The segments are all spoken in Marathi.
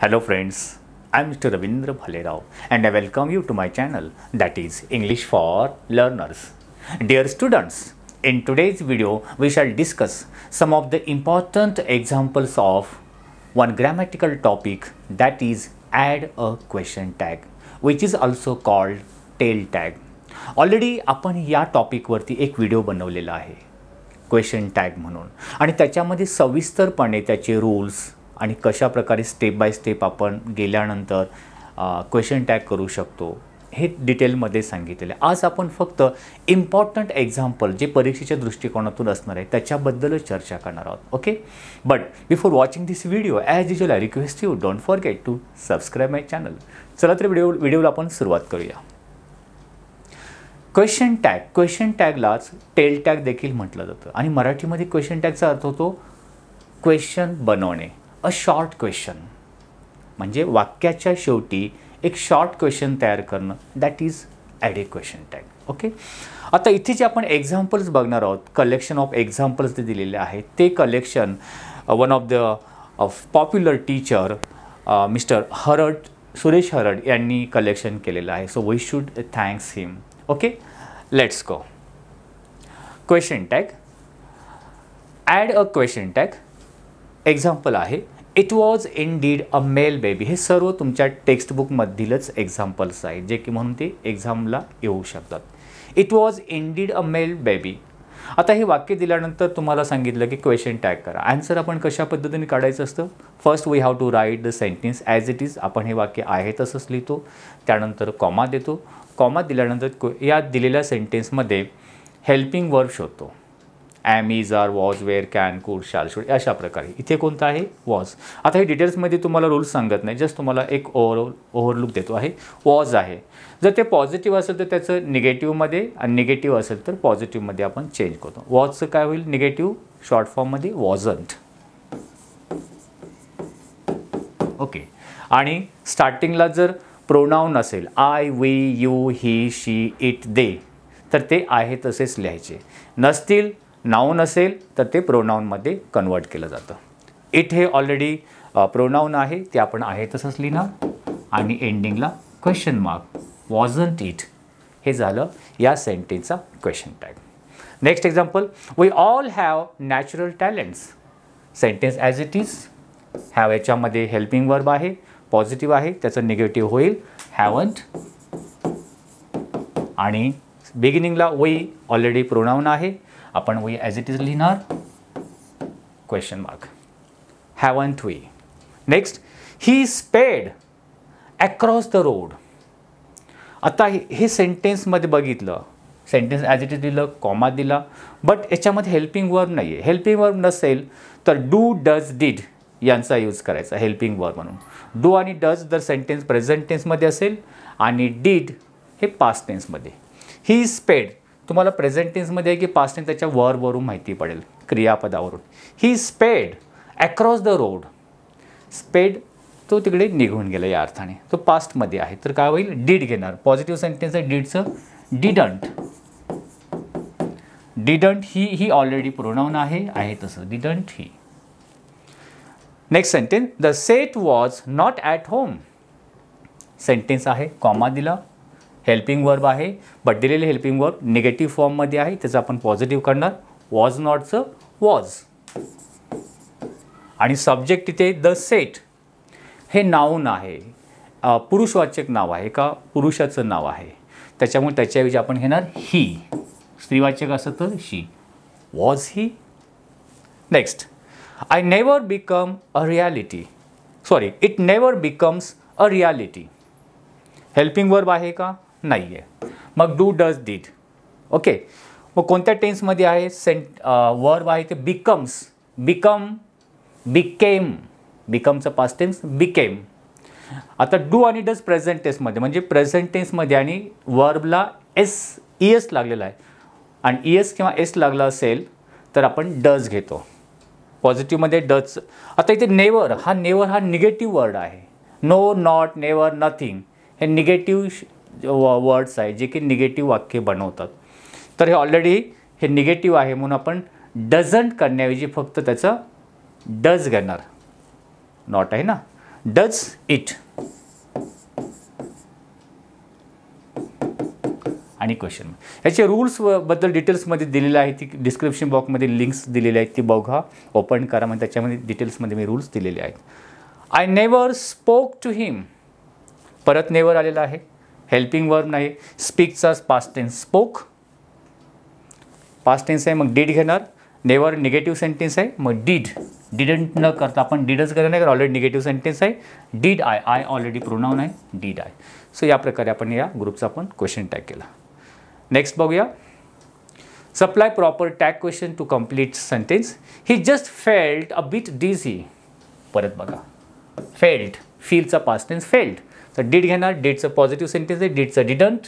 Hello friends, I am Mr. Ravindra Rao, and I welcome you to my channel that is English for Learners. Dear students, in today's video we shall discuss some of the important examples of one grammatical topic that is add a question tag which is also called tail tag. Already, already आपण या टॉपिकवरती एक व्हिडिओ बनवलेला question tag. टॅग म्हणून आणि त्याच्यामध्ये सविस्तरपणे त्याचे rules. आणि कशाप्रकारे स्टेप बाय स्टेप आपण गेल्यानंतर क्वेश्चन टॅग करू शकतो हे डिटेलमध्ये सांगितलेलं आहे आज आपण फक्त इम्पॉर्टंट एक्झाम्पल जे परीक्षेच्या दृष्टिकोनातून असणार आहे त्याच्याबद्दलच चर्चा करणार आहोत okay but before watching this video as usual I request you don't forget to subscribe my channel चला तर व्हिडिओ व्हिडिओला आपण सुरुवात करूया क्वेश्चन टॅग क्वेश्चन टॅगलाच टेल टॅग देखील म्हटलं जातं आणि मराठीमध्ये क्वेश्चन टॅगचा अर्थ होतो क्वेश्चन बनवणे अ शॉर्ट क्वेश्चन म्हणजे वाक्याच्या शेवटी एक शॉर्ट क्वेश्चन तयार करणं that is add a question tag okay आता इथे जे आपण एक्झाम्पल्स बघणार आहोत कलेक्शन ऑफ एक्झाम्पल्स जे दिलेले आहेत ते collection one of the popular teacher mister Harad Suresh Harad यांनी कलेक्शन केलेलं आहे so we should thanks him okay let's go question tag add a question tag example आहे it was indeed a male baby हे सर्व तुमच्या टेक्स्टबुकमधीलच एक्झाम्पल्स आहेत जे की म्हणून ते एक्झामला येऊ शकतात it was indeed a male baby आता हे वाक्य दिल्यानंतर तुम्हाला सांगितलं की क्वेश्चन टॅग करा आन्सर आपण कशा पद्धतीने काढायचं असतं first we have to write the sentence as it is आपण हे वाक्य आहे तसंच लिहितो त्यानंतर कॉमा देतो कॉमा दिल्यानंतर या दिलेल्या सेंटेन्समध्ये हेल्पिंग वर्क शोधतो am is are was were can could shall should अशा प्रकारे इथे कोणता आहे वॉज आता हे डिटेल्समध्ये तुम्हाला रूल्स सांगत नाही जस्ट तुम्हाला एक ओव्हरऑल ओव्हरलुक देतो आहे वॉज आहे जर ते पॉझिटिव्ह असेल तर त्याचं निगेटिव्हमध्ये आणि निगेटिव्ह असेल तर पॉझिटिव्हमध्ये आपण चेंज करतो वॉजचं काय होईल निगेटिव्ह शॉर्ट फॉर्ममध्ये वॉजंट ओके आणि स्टार्टिंगला जर प्रोनाऊन असेल I we you he she it they तर ते आहे तसेच लिहायचे नसतील नाऊन असेल तर ते प्रोनाऊनमध्ये कन्वर्ट केलं जातं इट हे ऑलरेडी प्रोनाऊन आहे ते आपण आहे तसंच लिहिणार आणि एंडिंगला क्वेश्चन मार्क वॉजंट इट हे झालं या सेंटेन्सचा question tag next example we all have natural talents sentence as it is have याच्यामध्ये हेल्पिंग वर्ब आहे पॉझिटिव्ह आहे त्याचं निगेटिव्ह होईल हॅवंट आणि बिगिनिंगला वई ऑलरेडी प्रोनाऊन आहे आपण वी ॲज इट इज लिहिणार question mark haven't three next he sped across the road आता हे सेंटेन्समध्ये बघितलं सेंटेन्स ॲज इट इज दिलं कॉमा दिला बट याच्यामध्ये हेल्पिंग वर्ब नाही आहे हेल्पिंग वर्ब नसेल तर डू डज डीड यांचा यूज करायचा हेल्पिंग वर्ब म्हणून डू आणि डज जर सेंटेन्स प्रेझेंट टेन्समध्ये असेल आणि डीड हे पास्ट टेन्समध्ये ही स्पेड तुम्हाला प्रेझेंट टेन्समध्ये आहे की पास्ट टेन्स त्याच्या वरवरून माहिती पडेल क्रियापदावरून ही स्पेड अक्रॉस द रोड स्पेड तो तिकडे निघून गेला या अर्थाने तो पास्टमध्ये आहे तर काय होईल डीड घेणार पॉझिटिव्ह सेंटेन्स आहे डीडचं didn't didn't he he already pronoun आहे आहे तसं didn't he next sentence the set was not at home sentence आहे कॉमा दिला हेल्पिंग वर्ब आहे बट दिलेले हेल्पिंग वर्ब निगेटिव्ह फॉर्ममध्ये आहे त्याचं आपण पॉझिटिव्ह करणार वॉज नॉटचं वॉज आणि सब्जेक्ट तिथे द सेट हे नाऊन आहे पुरुषवाचक नाव आहे का पुरुषाचं नाव आहे त्याच्यामुळे त्याच्याऐवजी आपण घेणार ही स्त्रीवाचक असं तर शी वॉज ही next I never become a reality sorry it never becomes a reality helping verb आहे का नाही आहे मग डू डज डीड ओके मग कोणत्या टेन्समध्ये आहे सेंट वर्ब आहे ते बिकम्स बिकम बिकेम बिकमचं पास्ट टेन्स बिकेम आता डू आणि डज प्रेझेंट टेन्समध्ये म्हणजे प्रेझेंट टेन्समध्ये आणि वर्बला एस ई एस लागलेला आहे आणि ई एस किंवा एस लागला असेल तर आपण डज घेतो पॉझिटिव्हमध्ये डज आता इथे नेवर हा नेवर हा निगेटिव्ह वर्ड आहे नो नॉट नेवर नथिंग हे निगेटिव्ह वर्ड्स आहे जे की निगेटिव्ह वाक्य बनवतात तर हे ऑलरेडी हे निगेटिव्ह आहे म्हणून आपण डझंट करण्याऐवजी फक्त त्याचं डज घेणार नॉट आहे ना डज इट आणि क्वेश्चन याचे रूल्स बद्दल डिटेल्समध्ये दिलेलं आहे ती डिस्क्रिप्शन बॉक्समध्ये लिंक्स दिलेले आहेत ती बघा ओपन करा म्हणजे त्याच्यामध्ये डिटेल्समध्ये मी रूल्स दिलेले आहेत I never spoke to him परत नेवर आलेला आहे हेल्पिंग वर्ब नाही स्पीकचा past tense spoke past tense आहे मग डीड घेणार नेवर निगेटिव्ह सेंटेन्स आहे मग डीड डिडंट न करता आपण डीडच करणार नाही ऑलरेडी निगेटिव्ह सेंटेन्स आहे did I I already pronoun आहे डीड आय सो या प्रकारे आपण या ग्रुपचा आपण क्वेश्चन टॅग केला नेक्स्ट बघूया supply proper tag question to complete sentence he just felt a bit dizzy परत बघा फेल्ट फीलचा पास्ट टेन्स फेल्ट तर डीड घेणार डिडचं पॉझिटिव्ह सेंटेन्स आहे डीडचं डिडंट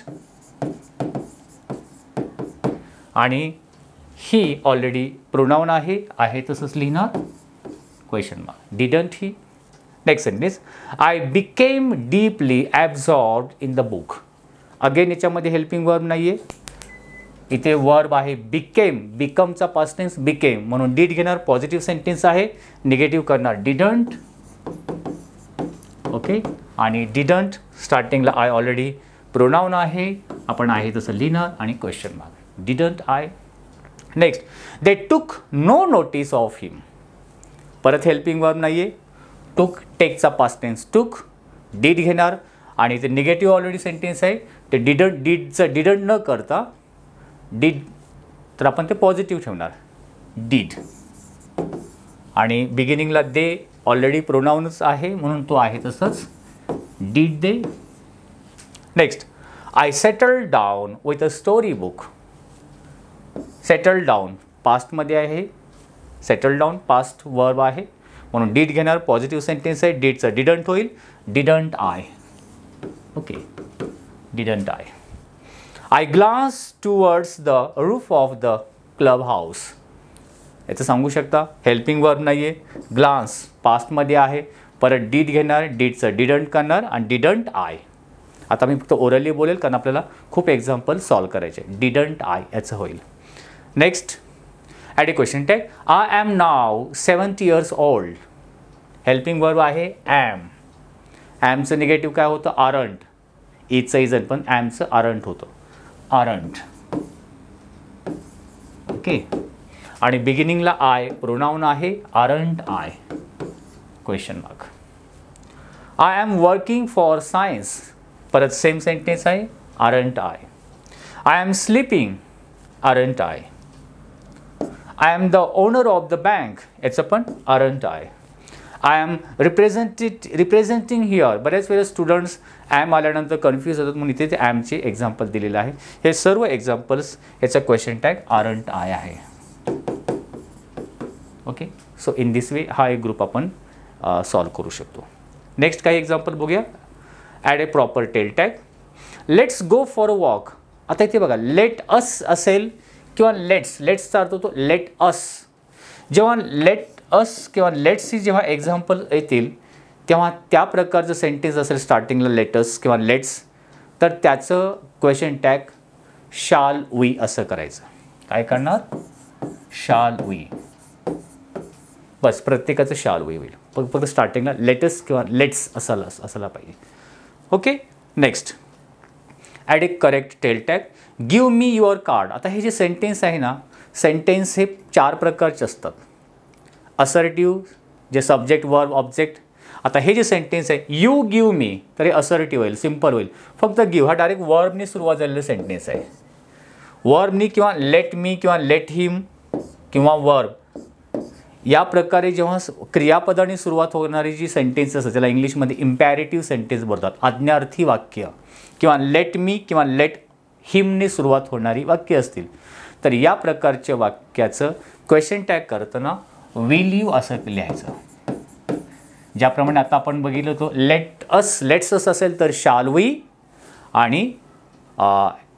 आणि ही ऑलरेडी प्रोनाऊन आहे आहे तसंच लिहिणार question mark didn't he next sentence I became deeply absorb in the book again याच्यामध्ये हेल्पिंग वर्ब नाही आहे इथे वर्ब आहे बिकेम बिकमचा पास्टेन्स बिकेम म्हणून डीड घेणार पॉझिटिव्ह सेंटेन्स आहे निगेटिव्ह करणार डिडंट ओके आणि डिडंट स्टार्टिंगला आय ऑलरेडी प्रोनाऊन आहे आपण आहे तसं लिहिणार आणि question mark didn't I next they took no notice of हिम परत हेल्पिंग वर्ब नाही आहे टूक टेकचा टेन्स टूक डीड घेणार आणि ते निगेटिव्ह ऑलरेडी सेंटेन्स आहे ते डिडंट डीडचं डिडंट न करता डीड तर आपण ते पॉझिटिव्ह ठेवणार डीड आणि बिगिनिंगला दे ऑलरेडी प्रोनाऊनच आहे म्हणून तो आहे तसंच Did they? Next, I settled down with a story book. Settle down पास्टमध्ये आहे सेटल डाऊन पास्ट वर्ब आहे म्हणून डीड घेणार पॉझिटिव्ह सेंटेन्स आहे डीडचं डिडंट होईल didn't I okay didn't I I glass towards the roof of the club house याचं सांगू शकता हेल्पिंग वर्ब नाही आहे ग्लान्स पास्टमध्ये आहे परत डीड घेणार डीडचं डिडंट करणार आणि डिडंट आय आता मी फक्त ओरली बोलेल कारण आपल्याला खूप एक्झाम्पल सॉल्व करायचे डिडंट आय याचं होईल next add a question tag I am now seventh years old helping verb am ॲम ॲमचं निगेटिव्ह काय होतं आरंट ईचं इजन पण ॲमचं आरंट होतं आरंट ओके आणि बिगिनिंगला आय प्रोनाऊन आहे aren't I question mark. I am working for science. But the same sentence I aren't I. I am sleeping, aren't I? I am the owner of the bank, it's upon aren't I. I am represented representing here, but as well as students, I am already confused. I am che example dilila hai. Here serve examples, it's a question tag, aren't I? Okay, so in this way, high group upon solve करू शकतो नेक्स्ट काही एक्झाम्पल बघूया add a proper tail tag let's go for a walk आता इथे बघा लेट अस असेल किंवा लेट्स लेट्सचा अर्थ होतो लेट अस जेव्हा लेट अस किंवा लेट्सची जेव्हा एक्झाम्पल येतील तेव्हा त्या प्रकारचं सेंटेन्स असेल स्टार्टिंगला लेटस किंवा लेट्स तर त्याचं क्वेश्चन टॅग शाल वी असं करायचं काय करणार शाल वी बस प्रत्येकाचं शाल वी होईल फिर स्टार्टिंग लेटस लेटेस्ट लेट्स असाला पाजे okay next add a correct tail tag give me your card आता हे जे सेंटेन्स है ना सेंटेन्स है चार प्रकार के असर्टिव जे सब्जेक्ट वर्ब ऑब्जेक्ट आता हे जे सेंटेन्स है यू गिव मी तरी हे होल सीम्पल सिम्पल होईल फक्त गिव हा डायरेक्ट वर्ब ने सुरुआत सेंटेन्स वर्ब वर्बनी कि लेट मी कि लेट हिम कि वर्ब या प्रकारे जेव्हा क्रियापदाने सुरुवात होणारी जी सेंटेन्सेस असतात त्याला इंग्लिशमध्ये इम्पॅरेटिव्ह सेंटेन्स बोलतात आज्ञार्थी वाक्य किंवा लेट मी किंवा लेट हिमने सुरुवात होणारी वाक्य असतील तर या प्रकारच्या वाक्याचं क्वेश्चन टॅग करताना विल यू असं लिहायचं ज्याप्रमाणे आता आपण बघितलं होतो लेट अस लेट्स अस असेल तर शाल वी आणि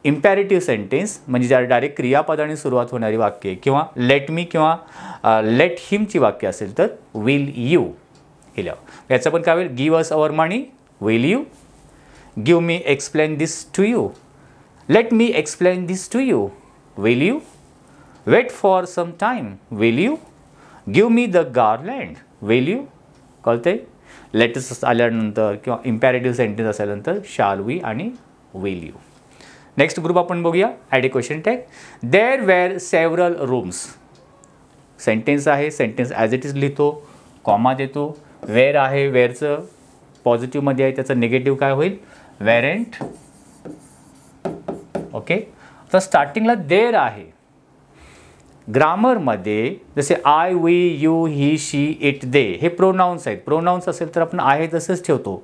इम्पॅरेटिव्ह सेंटेन्स म्हणजे ज्या डायरेक्ट क्रियापदाने सुरुवात होणारी वाक्य किंवा लेट मी किंवा लेट हिमची वाक्य असेल तर विल यू हे लिहावं याचं पण काय होईल give us our money will you give me explain this to you let me explain this to you will you wait for some time will you give me the garland will you कळते लेटेस्ट आल्यानंतर किंवा इम्पॅरेटिव्ह सेंटेन्स असल्यानंतर शाल वी आणि विल यू नेक्स्ट ग्रुप आपण बघूया add a question tag there were several rooms sentence आहे सेंटेन्स ॲज इट इज लिहितो कॉमा देतो वेर आहे वेरचं पॉझिटिव्हमध्ये आहे त्याचं निगेटिव्ह काय होईल वेरेंट ओके तर स्टार्टिंगला देर आहे ग्रामरमध्ये जसे I we you he she it they हे प्रोनाउन्स आहेत प्रोनाउन्स असेल तर आपण आहे तसंच ठेवतो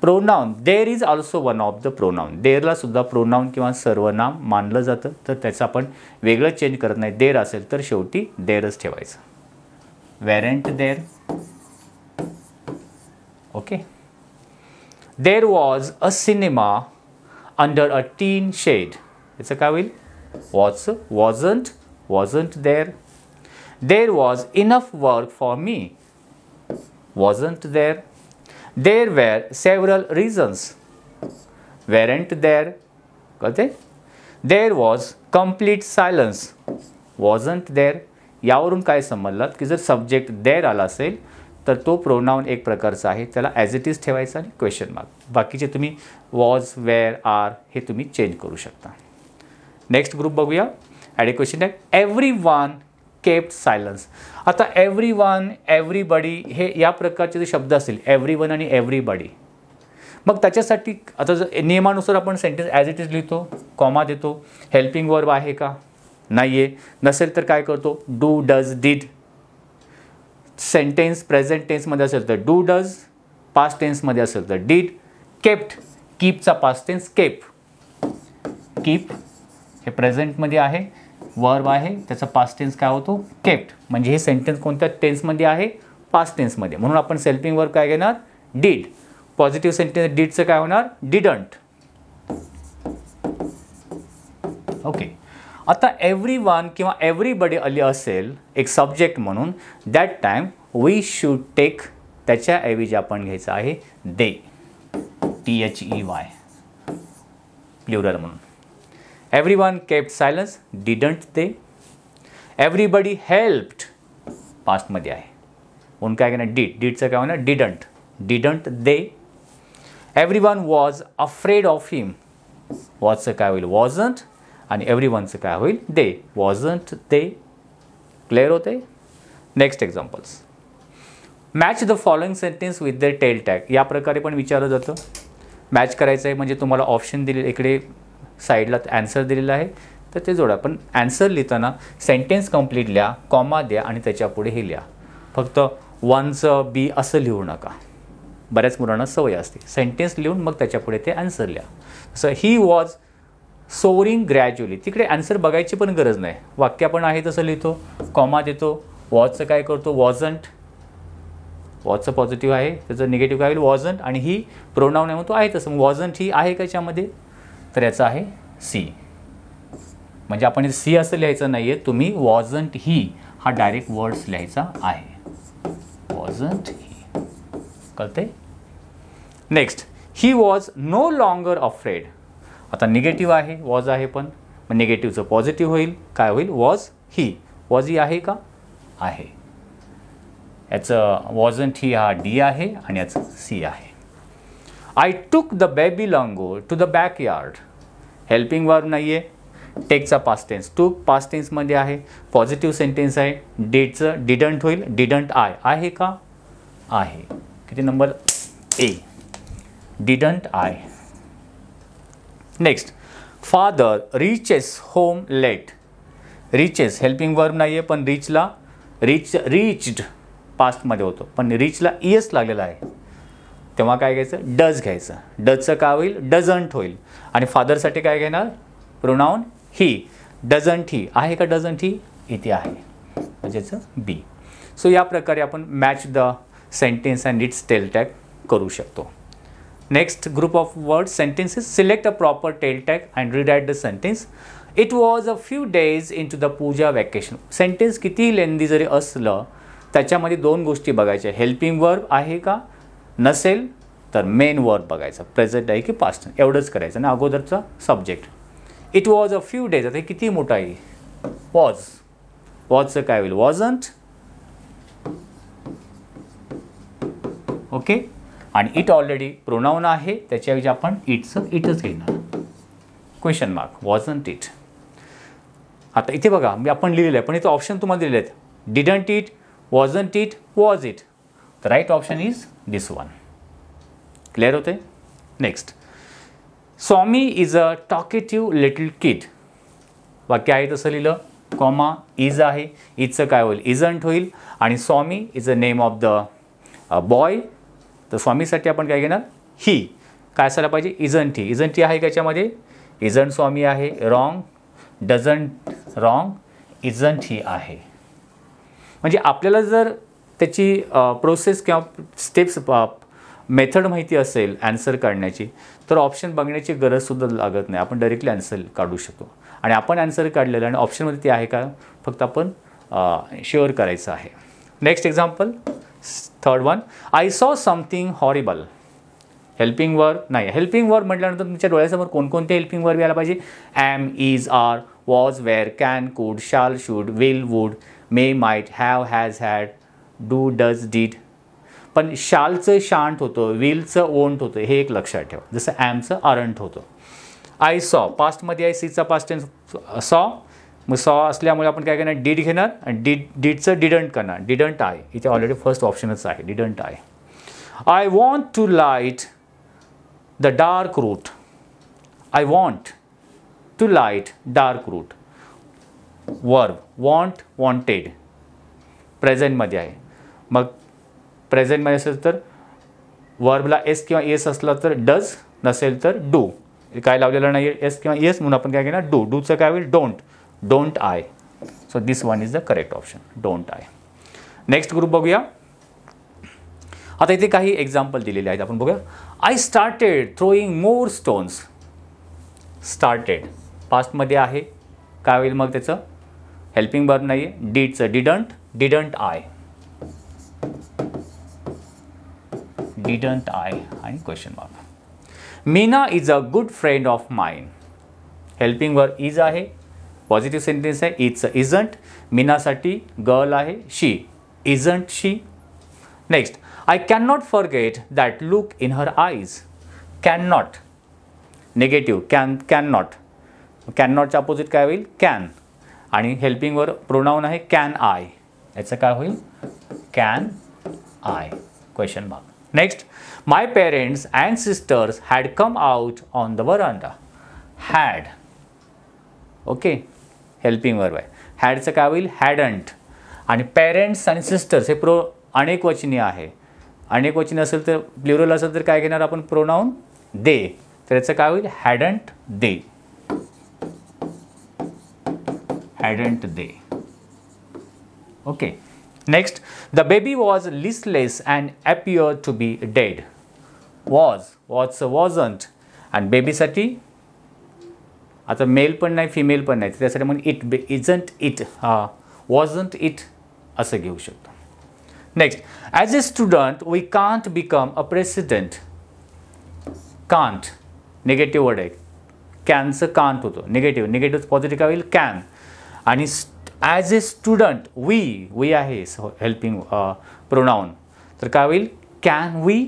pronoun there is also one of the pronoun देरला सुद्धा प्रोनाऊन किंवा सर्वनाम मानलं जातं तर त्याचं आपण वेगळं चेंज करत नाही देर असेल तर शेवटी देरच ठेवायचं weren't there okay there was a cinema under a tin shed याचं काय होईल was wasn't wasn't there there was enough work for me wasn't there There were several reasons Weren't there? Got it? Was complete complete silence. Wasn't there? यावरून काय समजलं की जर सब्जेक्ट देर आला असेल तर तो प्रोनाऊन एक प्रकारचा आहे त्याला ॲज इट इज ठेवायचा आणि क्वेश्चन मार्क बाकीचे तुम्ही वॉज वेअर आर हे तुम्ही चेंज करू शकता नेक्स्ट ग्रुप बघूया add question everyone kept silence आता एव्हरी वन एव्हरीबडी हे या प्रकारचे जे शब्द असतील एव्हरी वन आणि एव्हरीबडी मग त्याच्यासाठी आता जर नियमानुसार आपण सेंटेन्स ॲज इट इज लिहितो कॉमा देतो हेल्पिंग वर्ब आहे का नाही आहे नसेल तर काय करतो do does did sentence present टेन्समध्ये असेल तर डू डज पास्ट टेन्समध्ये असेल तर डीड केप्ट कीपचा पास्ट टेन्स केप कीप हे प्रेझेंटमध्ये आहे वर्ब आहे त्याचा पास्ट टेन्स काय होतो केप्ट म्हणजे हे सेंटेन्स कोणत्या टेन्समध्ये आहे पास्ट टेन्समध्ये म्हणून आपण सेल्फिंग वर्ब काय घेणार डीड पॉझिटिव्ह सेंटेन्स डीडचं काय होणार डिडंट ओके आता एव्हरी वन किंवा एव्हरीबडी अली असेल एक सब्जेक्ट म्हणून that time we should take ऐवजी आपण घ्यायचं आहे they T H E Y plural म्हणून Everyone kept silence, didn't they? Everybody helped. Past में आए उनका क्या डिड डिड से क्या होना didn't didn't they everyone was afraid of him was से काय होईल वॉजंट आणि एव्हरी वनचं काय होईल दे वॉजंट दे क्लिअर होते next examples match the following sentence with the tail tag या प्रकार विचार जो मैच कराएं तुम्हारा ऑप्शन दिले इकडे साईडला ॲन्सर दिलेला आहे तर ते जोडा पण ॲन्सर लिहिताना सेंटेन्स कंप्लीट लिहा कॉमा द्या आणि त्याच्यापुढे हे लिहा फक्त वनचं बी असं लिहू नका बऱ्याच मुलांना सवय असते सेंटेन्स लिहून मग त्याच्यापुढे ते ॲन्सर लिहा ही वॉज सोरिंग ग्रॅज्युअली तिकडे ॲन्सर बघायची पण गरज नाही वाक्य पण आहे तसं लिहितो कॉमा देतो वॉजचं काय करतो वॉजंट वॉजचं पॉझिटिव्ह आहे त्याचं निगेटिव्ह काय होईल वॉजंट आणि ही प्रोनाऊन आहे म्हणून तो आहे तसं वॉजंट ही आहे का याच्यामध्ये तर याचं आहे सी म्हणजे आपण सी असं लिहायचं नाही आहे तुम्ही वॉजंट ही हा डायरेक्ट वर्ड्स लिहायचा आहे वॉजंट ही कळते next he was no longer afraid आता निगेटिव्ह आहे वॉज आहे पण मग निगेटिव्हचं पॉझिटिव्ह होईल काय होईल वॉज ही वॉज ही आहे का आहे याचं वॉजंट ही हा डी आहे आणि याचं सी आहे I took the baby longo to the backyard. Helping verb नाही आहे टेकचा पास्ट टेन्स टू पास्ट टेन्समध्ये आहे पॉझिटिव्ह सेंटेन्स आहे डेटचं डिडंट होईल डिडंट आय आहे का आहे किती number A didn't I next father reaches home late reaches helping verb नाही आहे पण रिचला रिच रीच्ड पास्टमध्ये होतो पण रिचला ईएस e लागलेला आहे तेव्हा काय घ्यायचं डज घ्यायचं डजचं का होईल डझंट होईल आणि फादरसाठी काय घेणार प्रोनाऊन ही डझंट ही आहे का डझंट ही इथे आहे म्हणजेच बी सो या प्रकारे आपण match the sentence and its tail tag करू शकतो next group of word sentences select a proper tail tag and read it the sentence it was a few days into the puja vacation sentence किती लेंदी जरी असलं त्याच्यामध्ये दोन गोष्टी बघायच्या हेल्पिंग वर्ब आहे का नसेल तर मेन वर्ड बघायचं प्रेझेंट आहे की पास्ट एवढंच करायचं आणि अगोदरचा subject it was a few days आता किती मोठा आहे वॉज वॉजचं काय होईल वॉजंट ओके आणि इट ऑलरेडी प्रोनाऊन आहे त्याच्याऐवजी आपण इटचं इटच घेणार क्वेश्चन मार्क वॉजंट इट आता इथे बघा मी आपण लिहिलेलं आहे पण इथे ऑप्शन तुम्हाला दिलेले आहेत didn't it wasn't it was it The option is is one one. होते next Swami is a a talkative little kid. वाक्य आहे तसं लिहिलं कॉमा इज आहे इजचं काय होईल इजंट होईल आणि Swami is a name of the boy तर स्वामीसाठी आपण काय घेणार ही काय असायला पाहिजे इजंट ही इजंट ही आहे त्याच्यामध्ये इजंट स्वामी आहे wrong doesn't wrong isn't he आहे म्हणजे आपल्याला जर त्याची प्रोसेस किंवा स्टेप्स मेथड माहिती असेल ॲन्सर काढण्याची तर ऑप्शन बघण्याची गरजसुद्धा लागत नाही आपण डायरेक्टली ॲन्सर काढू शकतो आणि आपण ॲन्सर काढलेलं आणि ऑप्शनमध्ये ती आहे का फक्त आपण शेअर करायचं आहे next example third one I saw something horrible helping verb नाही हेल्पिंग वर म्हटल्यानंतर तुमच्या डोळ्यासमोर कोणकोणते हेल्पिंग वर यायला पाहिजे am is are was were can could shall should will would may might have has had do does did पण शालचं शांट होतं व्हीलचं ओंट होतं हे एक लक्षात ठेवा जसं ॲमचं आरंट होतं आय सॉ पास्टमध्ये आय सीचा पास्ट सॉ मग सॉ असल्यामुळे आपण काय करणार डीड घेणार आणि डीड डीडचं डिडंट करणार डिडंट आय इथे ऑलरेडी फर्स्ट ऑप्शनच आहे didn't I I want to light the dark room I want to light dark room verb want wanted प्रेझेंटमध्ये आहे मग प्रेझेंटमध्ये असेल तर वर्बला एस किंवा एस असला तर डज नसेल तर डू काय लावलेलं नाही एस किंवा एस म्हणून आपण काय घेणार डू डूचं काय होईल don't don't I so this one is the correct option don't I next group बघूया आता इथे काही एक्झाम्पल दिलेले आहेत आपण बघूया I started throwing more stones started पास्टमध्ये आहे काय होईल मग त्याचं हेल्पिंग बर्ब नाही आहे डीडचं didn't didn't I didn't I आणि question mark Meena is a good friend of mine helping verb is आहे पॉझिटिव्ह सेंटेन्स आहे इट्स इजंट मीनासाठी गर्ल आहे she isn't she next I can not forget that look in her eyes can not negative can can not can नॉटच्या अपोजिट काय होईल कॅन आणि हेल्पिंगवर प्रोनाऊन आहे कॅन आय याचं काय होईल can I question mark Next, my parents and sisters had come out on the veranda. Had okay helping verb by हॅडचं काय होईल हॅडंट आणि पेरेंट्स आणि सिस्टर्स हे प्रो वचनी आहे अनेकवचनी असेल तर प्ल्युरल असेल तर काय घेणार आपण प्रोनाऊन दे तर याचं काय होईल hadn't they hadn't they okay Next, the baby was listless and appeared to be dead. Was, was, wasn't. And baby sati, at male pun nai, female pun nai. That's it, isn't it, wasn't it, a gyushat. Next, as a student, we can't become a president. Can't, negative word, cancer can't, negative, negative do negative. Negative is positive will can. And as a student we we आहे हेल्पिंग प्रोनाऊन तर काय होईल कॅन वी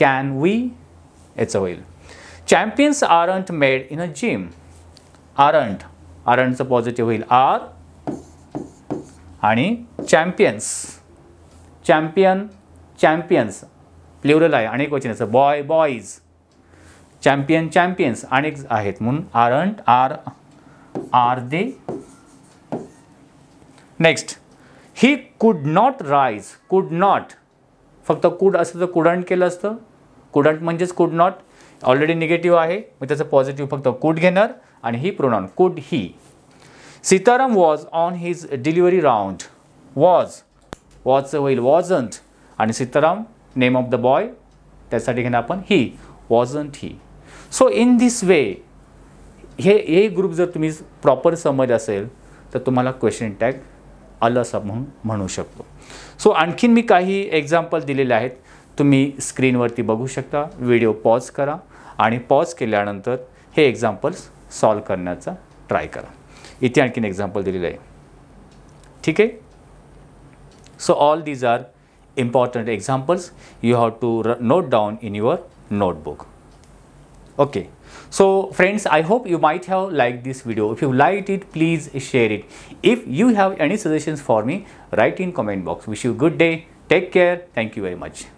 कॅन वी याचं होईल champions aren't made in a gym aren't आरंटचं पॉझिटिव्ह होईल आर आणि चॅम्पियन्स चॅम्पियन चॅम्पियन्स प्लेवरल आहे अनेक वचन याचं बॉय बॉईज चॅम्पियन चॅम्पियन्स अनेक आहेत म्हणून aren't are are they? Next, he could not rise, could not. फक्त कुड असं तर कुडंट केलं असतं कुडंट म्हणजेच कुड नॉट ऑलरेडी निगेटिव्ह आहे मी त्याचं पॉझिटिव्ह फक्त कुड घेणार आणि he pronoun could he Sitaram was on his delivery round was वॉजचं होईल वॉजंट आणि Sitaram name of the boy त्यासाठी घेणार आपण he wasn't he so in this way हे हे ग्रुप जर तुम्ही प्रॉपर समज असेल तर तुम्हाला क्वेश्चन टॅग आलं असं म्हणून म्हणू शकतो सो आणखीन मी काही एक्झाम्पल दिलेले आहेत तुम्ही स्क्रीनवरती बघू शकता व्हिडिओ पॉज करा आणि पॉज केल्यानंतर हे एक्झाम्पल्स सॉल्व करण्याचा ट्राय करा इथे आणखीन एक्झाम्पल दिलेलं आहे ठीक आहे so all these are important examples you have to note note down in notebook notebook okay So friends, I hope you might have liked this video. If you liked it, please share it. If you have any suggestions for me, write in comment box. Wish you good day. Take care. Thank you very much.